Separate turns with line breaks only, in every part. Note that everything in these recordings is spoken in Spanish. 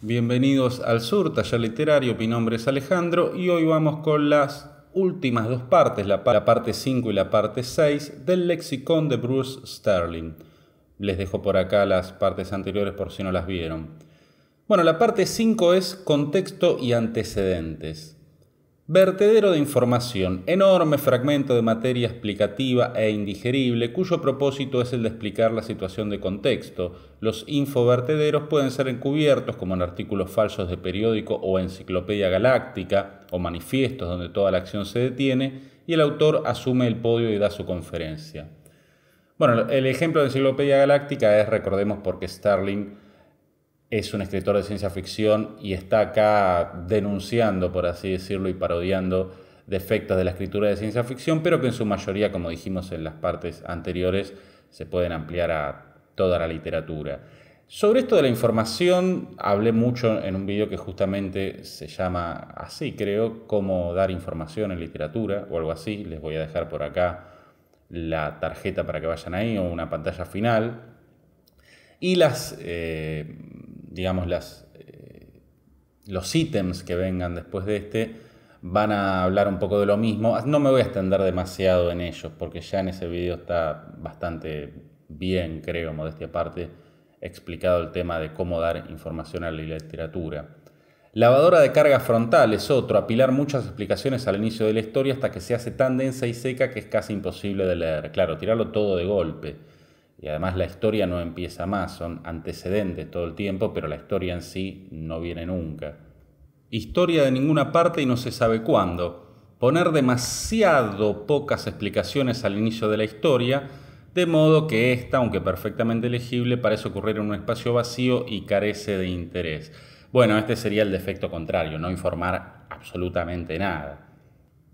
Bienvenidos al Sur, Taller Literario, mi nombre es Alejandro y hoy vamos con las últimas dos partes, la, parte 5 y la parte 6 del lexicón de Bruce Sterling. Les dejo por acá las partes anteriores por si no las vieron. Bueno, la parte 5 es contexto y antecedentes. Vertedero de información, enorme fragmento de materia explicativa e indigerible cuyo propósito es el de explicar la situación de contexto. Los infovertederos pueden ser encubiertos como en artículos falsos de periódico o enciclopedia galáctica o manifiestos donde toda la acción se detiene y el autor asume el podio y da su conferencia. Bueno, el ejemplo de enciclopedia galáctica es, recordemos, porque Starling es un escritor de ciencia ficción y está acá denunciando, por así decirlo, y parodiando defectos de la escritura de ciencia ficción, pero que en su mayoría, como dijimos en las partes anteriores, se pueden ampliar a toda la literatura. Sobre esto de la información hablé mucho en un video que justamente se llama así, creo, cómo dar información en literatura o algo así. Les voy a dejar por acá la tarjeta para que vayan ahí o una pantalla final. Y las eh, digamos, eh, los ítems que vengan después de este van a hablar un poco de lo mismo. Ah, no me voy a extender demasiado en ellos, porque ya en ese video está bastante bien, creo, modestia parte explicado el tema de cómo dar información a la literatura. Lavadora de carga frontal es otro, apilar muchas explicaciones al inicio de la historia hasta que se hace tan densa y seca que es casi imposible de leer. Claro, tirarlo todo de golpe y además la historia no empieza más, son antecedentes todo el tiempo, pero la historia en sí no viene nunca. Historia de ninguna parte y no se sabe cuándo. Poner demasiado pocas explicaciones al inicio de la historia, de modo que ésta, aunque perfectamente legible, parece ocurrir en un espacio vacío y carece de interés. Bueno, este sería el defecto contrario, no informar absolutamente nada.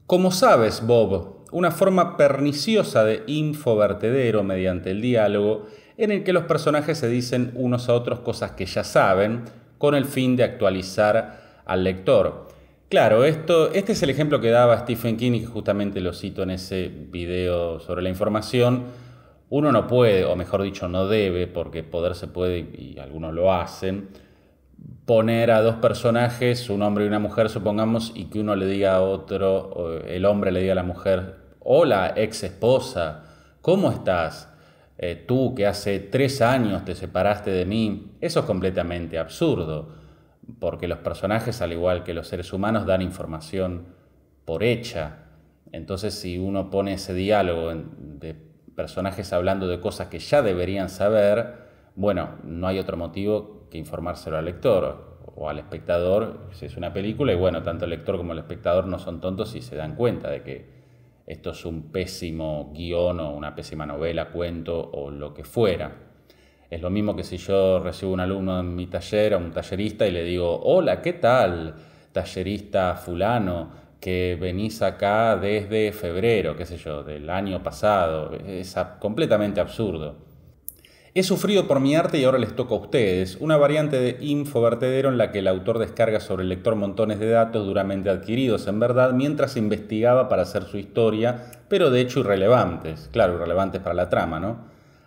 Como sabes, Bob, una forma perniciosa de infovertedero mediante el diálogo en el que los personajes se dicen unos a otros cosas que ya saben con el fin de actualizar al lector. Claro, esto, este es el ejemplo que daba Stephen King y que justamente lo cito en ese video sobre la información. Uno no puede, o mejor dicho, no debe, porque poder se puede y algunos lo hacen, poner a dos personajes, un hombre y una mujer, supongamos, y que uno le diga a otro, el hombre le diga a la mujer, hola ex esposa, ¿cómo estás? Eh, tú que hace tres años te separaste de mí, eso es completamente absurdo, porque los personajes, al igual que los seres humanos, dan información por hecha. Entonces, si uno pone ese diálogo de personajes hablando de cosas que ya deberían saber, bueno, no hay otro motivo informárselo al lector o al espectador si es una película y bueno, tanto el lector como el espectador no son tontos y se dan cuenta de que esto es un pésimo guión o una pésima novela, cuento o lo que fuera. Es lo mismo que si yo recibo un alumno en mi taller, a un tallerista, y le digo, hola, ¿qué tal, tallerista fulano, que venís acá desde febrero, qué sé yo, del año pasado? Es completamente absurdo. He sufrido por mi arte y ahora les toca a ustedes, una variante de infovertedero en la que el autor descarga sobre el lector montones de datos duramente adquiridos, en verdad, mientras investigaba para hacer su historia, pero de hecho irrelevantes, claro, irrelevantes para la trama, ¿no?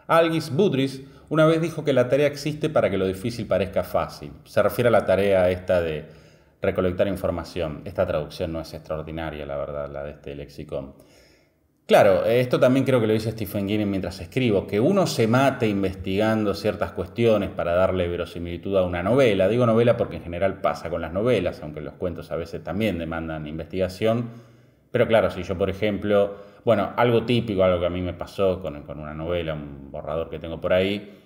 Algis Budris una vez dijo que la tarea existe para que lo difícil parezca fácil. Se refiere a la tarea esta de recolectar información. Esta traducción no es extraordinaria, la verdad, la de este lexicón. Claro, esto también creo que lo dice Stephen King mientras escribo, que uno se mate investigando ciertas cuestiones para darle verosimilitud a una novela. Digo novela porque en general pasa con las novelas, aunque los cuentos a veces también demandan investigación. Pero claro, si yo por ejemplo, bueno, algo típico, algo que a mí me pasó con, una novela, un borrador que tengo por ahí,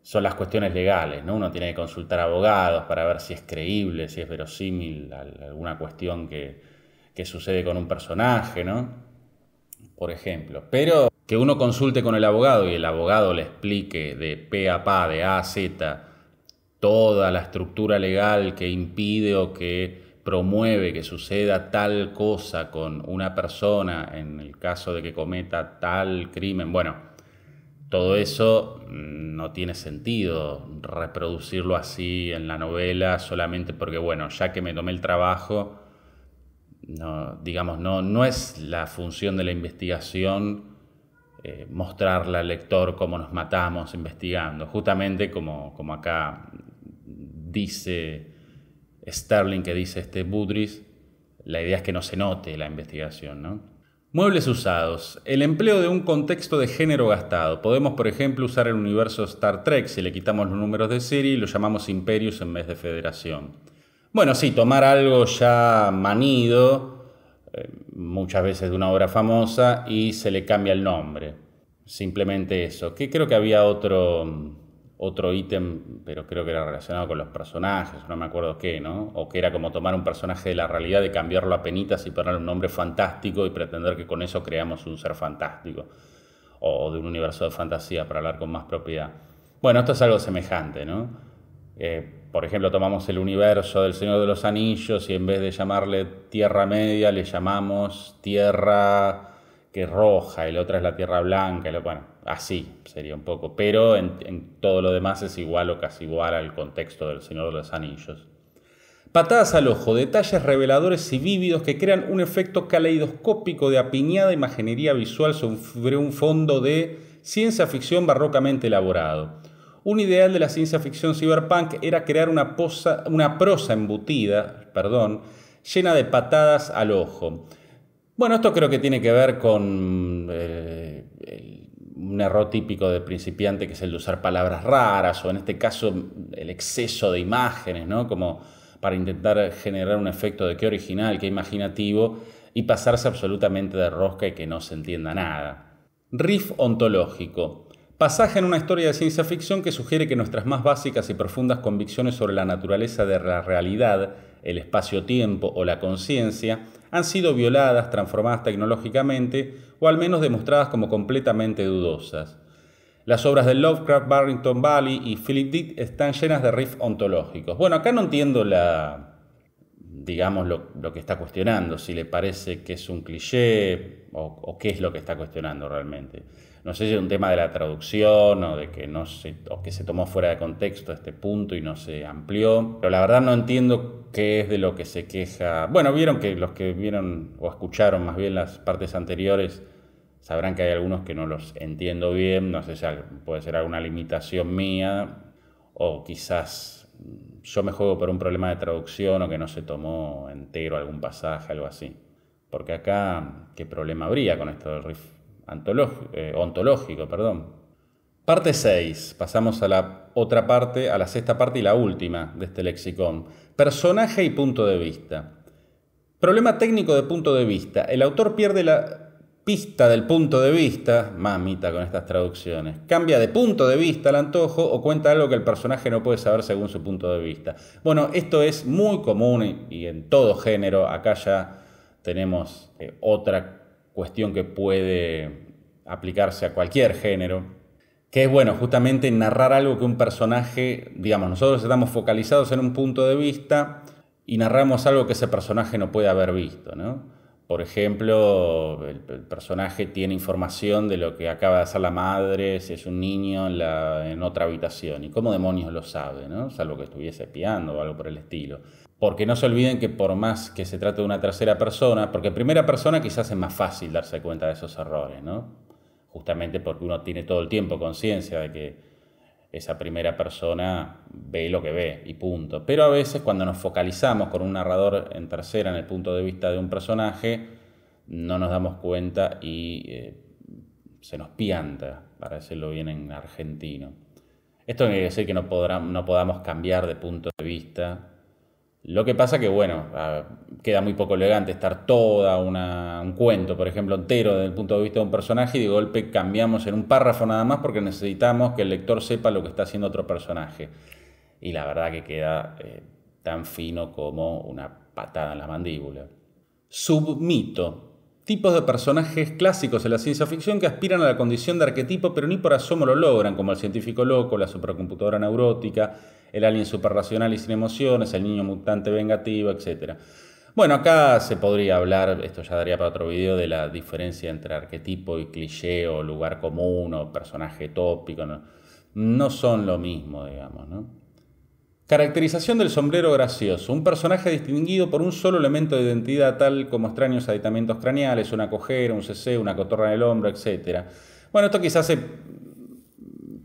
son las cuestiones legales, ¿no? Uno tiene que consultar abogados para ver si es creíble, si es verosímil alguna cuestión que, que sucede con un personaje, ¿no? por ejemplo. Pero que uno consulte con el abogado y el abogado le explique de P a P, de A a Z, toda la estructura legal que impide o que promueve que suceda tal cosa con una persona en el caso de que cometa tal crimen. Bueno, todo eso no tiene sentido reproducirlo así en la novela solamente porque, bueno, ya que me tomé el trabajo, no, digamos, no, no es la función de la investigación eh, mostrarle al lector cómo nos matamos investigando. Justamente como, acá dice Sterling, que dice este Budris, la idea es que no se note la investigación, Muebles usados. El empleo de un contexto de género gastado. Podemos, por ejemplo, usar el universo Star Trek si le quitamos los números de serie y lo llamamos Imperius en vez de Federación. Bueno, sí, tomar algo ya manido, eh, muchas veces de una obra famosa, y se le cambia el nombre. Simplemente eso. Que creo que había otro otro ítem, pero creo que era relacionado con los personajes, no me acuerdo qué, ¿no? O que era como tomar un personaje de la realidad y cambiarlo a penitas y ponerle un nombre fantástico y pretender que con eso creamos un ser fantástico o de un universo de fantasía para hablar con más propiedad. Bueno, esto es algo semejante, ¿no? Eh, por ejemplo, tomamos el universo del Señor de los Anillos y en vez de llamarle Tierra Media, le llamamos Tierra que es roja y la otra es la Tierra Blanca. bueno, así sería un poco, pero en, en todo lo demás es igual o casi igual al contexto del Señor de los Anillos. Patadas al ojo, detalles reveladores y vívidos que crean un efecto caleidoscópico de apiñada imaginería visual sobre un fondo de ciencia ficción barrocamente elaborado. Un ideal de la ciencia ficción cyberpunk era crear una, prosa embutida, perdón, llena de patadas al ojo. Bueno, esto creo que tiene que ver con eh, un error típico de principiante, que es el de usar palabras raras, o en este caso el exceso de imágenes, ¿no? Como para intentar generar un efecto de qué original, qué imaginativo, y pasarse absolutamente de rosca y que no se entienda nada. Riff ontológico pasaje en una historia de ciencia ficción que sugiere que nuestras más básicas y profundas convicciones sobre la naturaleza de la realidad, el espacio-tiempo o la conciencia han sido violadas, transformadas tecnológicamente o al menos demostradas como completamente dudosas. Las obras de Lovecraft, Barrington Valley y Philip Dick están llenas de riffs ontológicos. Bueno, acá no entiendo la digamos lo, que está cuestionando, si le parece que es un cliché o qué es lo que está cuestionando realmente no sé si es un tema de la traducción o de que no se, o que se tomó fuera de contexto este punto y no se amplió, pero la verdad no entiendo qué es de lo que se queja. Bueno, vieron que los que vieron o escucharon más bien las partes anteriores sabrán que hay algunos que no los entiendo bien, no sé si puede ser alguna limitación mía o quizás yo me juego por un problema de traducción o que no se tomó entero algún pasaje, algo así. Porque acá, ¿qué problema habría con esto del riff? Eh, ontológico. Perdón. Parte 6, pasamos a la otra parte, a la sexta parte y la última de este lexicón. Personaje y punto de vista. Problema técnico de punto de vista. El autor pierde la pista del punto de vista, mamita con estas traducciones. Cambia de punto de vista al antojo o cuenta algo que el personaje no puede saber según su punto de vista. Bueno, esto es muy común y en todo género. Acá ya tenemos eh, otra cuestión que puede aplicarse a cualquier género, que es bueno, justamente narrar algo que un personaje, digamos, nosotros estamos focalizados en un punto de vista y narramos algo que ese personaje no puede haber visto, ¿no? Por ejemplo, el, personaje tiene información de lo que acaba de hacer la madre, si es un niño en, en otra habitación, y cómo demonios lo sabe, ¿no? Salvo que estuviese espiando o algo por el estilo. Porque no se olviden que por más que se trate de una tercera persona, porque en primera persona quizás es más fácil darse cuenta de esos errores, ¿no? Justamente porque uno tiene todo el tiempo conciencia de que esa primera persona ve lo que ve y punto. Pero a veces cuando nos focalizamos con un narrador en tercera en el punto de vista de un personaje, no nos damos cuenta y eh, se nos pianta, para decirlo bien en argentino. Esto no quiere decir que no podamos cambiar de punto de vista lo que pasa que, bueno, queda muy poco elegante estar toda un cuento, por ejemplo, entero desde el punto de vista de un personaje y de golpe cambiamos en un párrafo nada más porque necesitamos que el lector sepa lo que está haciendo otro personaje. Y la verdad que queda eh, tan fino como una patada en la mandíbula. Submito tipos de personajes clásicos en la ciencia ficción que aspiran a la condición de arquetipo, pero ni por asomo lo logran, como el científico loco, la supercomputadora neurótica, el alien superracional y sin emociones, el niño mutante vengativo, etc. Bueno, acá se podría hablar, esto ya daría para otro video, de la diferencia entre arquetipo y cliché o lugar común o personaje tópico. No, no son lo mismo, digamos, ¿no? Caracterización del sombrero gracioso. Un personaje distinguido por un solo elemento de identidad, tal como extraños aditamentos craneales, una cojera, un cc, una cotorra en el hombro, etc. Bueno, esto quizás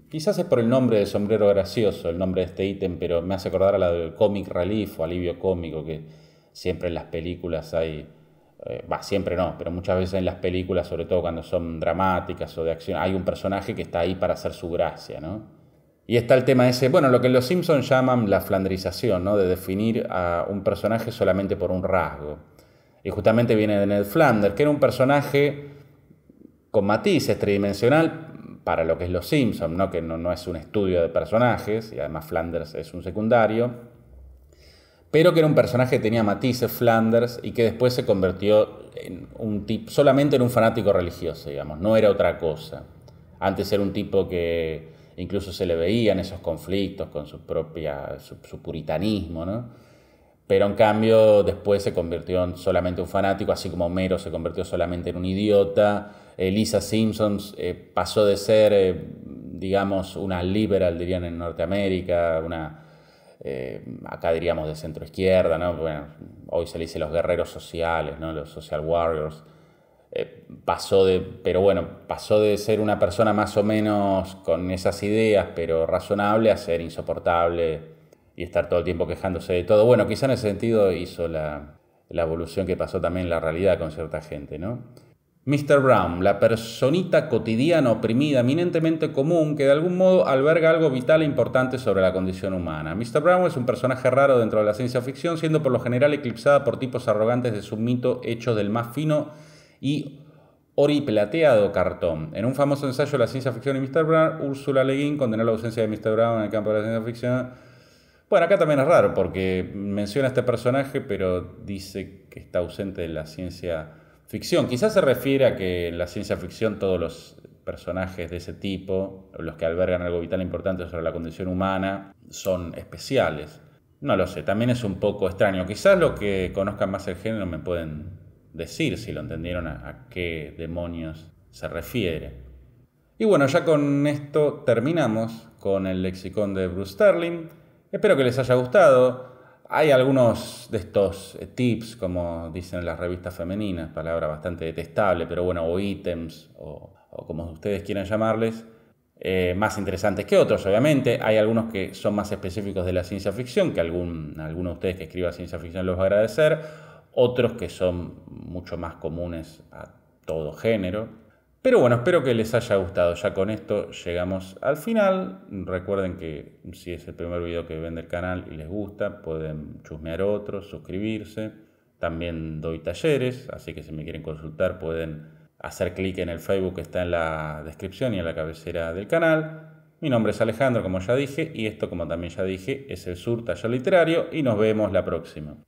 Quizás es por el nombre de sombrero gracioso, el nombre de este ítem, pero me hace acordar a la del cómic relief o alivio cómico, que siempre en las películas hay, eh, va, siempre no, pero muchas veces en las películas, sobre todo cuando son dramáticas o de acción, hay un personaje que está ahí para hacer su gracia, ¿no? Y está el tema ese, bueno, lo que los Simpsons llaman la flandrización, ¿no? De definir a un personaje solamente por un rasgo. Y justamente viene de Ned Flanders, que era un personaje con matices tridimensional para lo que es los Simpsons, ¿no? Que no, no es un estudio de personajes, y además Flanders es un secundario pero que era un personaje que tenía matices Flanders y que después se convirtió en un tipo solamente en un fanático religioso, digamos, no era otra cosa. Antes era un tipo que incluso se le veían esos conflictos con su propia, su, puritanismo, ¿no? Pero en cambio después se convirtió en solamente un fanático, así como mero, se convirtió solamente en un idiota, Elisa eh, Simpson eh, pasó de ser, eh, digamos, una liberal, dirían en Norteamérica, una, acá diríamos de centro izquierda, ¿no? Bueno, hoy se le dice los guerreros sociales, ¿no? Los social warriors. Eh, pasó de, pero bueno, pasó de ser una persona más o menos con esas ideas, pero razonable, a ser insoportable y estar todo el tiempo quejándose de todo. Bueno, quizá en ese sentido hizo la, la evolución que pasó también en la realidad con cierta gente, ¿no? Mr. Brown, la personita cotidiana, oprimida, eminentemente común, que de algún modo alberga algo vital e importante sobre la condición humana. Mr. Brown es un personaje raro dentro de la ciencia ficción, siendo por lo general eclipsada por tipos arrogantes de su mito hechos del más fino y oriplateado Cartón. En un famoso ensayo de la ciencia ficción y Mr. Brown, Úrsula Guin condenó la ausencia de Mr. Brown en el campo de la ciencia ficción. Bueno, acá también es raro porque menciona este personaje, pero dice que está ausente de la ciencia ficción. Quizás se refiere a que en la ciencia ficción todos los personajes de ese tipo, los que albergan algo vital importante sobre la condición humana, son especiales. No lo sé, también es un poco extraño. Quizás los que conozcan más el género me pueden decir si lo entendieron a, qué demonios se refiere. Y bueno, ya con esto terminamos con el lexicón de Bruce Sterling. Espero que les haya gustado. Hay algunos de estos eh, tips, como dicen las revistas femeninas, palabra bastante detestable, pero bueno, o ítems, o, como ustedes quieran llamarles, eh, más interesantes que otros, obviamente. Hay algunos que son más específicos de la ciencia ficción, que algún, alguno de ustedes que escriba ciencia ficción los va a agradecer otros que son mucho más comunes a todo género. Pero bueno, espero que les haya gustado. Ya con esto llegamos al final. Recuerden que si es el primer video que ven del canal y les gusta, pueden chusmear otros, suscribirse. También doy talleres, así que si me quieren consultar pueden hacer clic en el Facebook que está en la descripción y en la cabecera del canal. Mi nombre es Alejandro, como ya dije, y esto, como también ya dije, es el Sur Taller Literario y nos vemos la próxima.